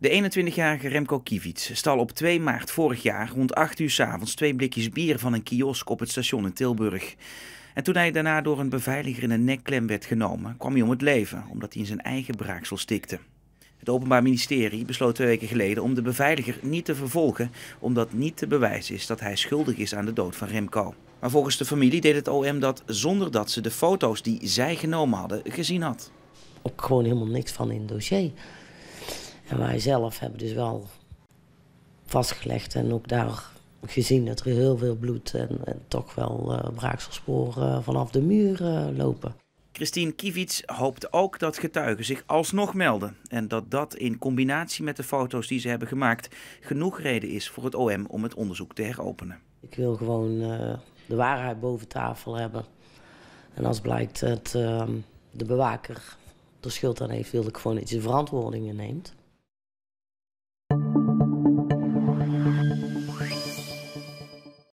De 21-jarige Remco Kivits stal op 2 maart vorig jaar rond 8 uur s avonds twee blikjes bier van een kiosk op het station in Tilburg. En toen hij daarna door een beveiliger in een nekklem werd genomen, kwam hij om het leven omdat hij in zijn eigen braaksel stikte. Het Openbaar Ministerie besloot twee weken geleden om de beveiliger niet te vervolgen, omdat niet te bewijzen is dat hij schuldig is aan de dood van Remco. Maar volgens de familie deed het OM dat zonder dat ze de foto's die zij genomen hadden gezien had. Ook gewoon helemaal niks van in het dossier. En wij zelf hebben dus wel vastgelegd en ook daar gezien dat er heel veel bloed en, en toch wel uh, braakselsporen eh, vanaf de muur eh, lopen. Christine Kiewits hoopt ook dat getuigen zich alsnog melden en dat dat in combinatie met de foto's die ze hebben gemaakt genoeg reden is voor het OM om het onderzoek te heropenen. Ik wil gewoon de waarheid boven tafel hebben. En als blijkt dat ehm, de bewaker er schuld aan heeft, wil ik gewoon dat je verantwoording neemt.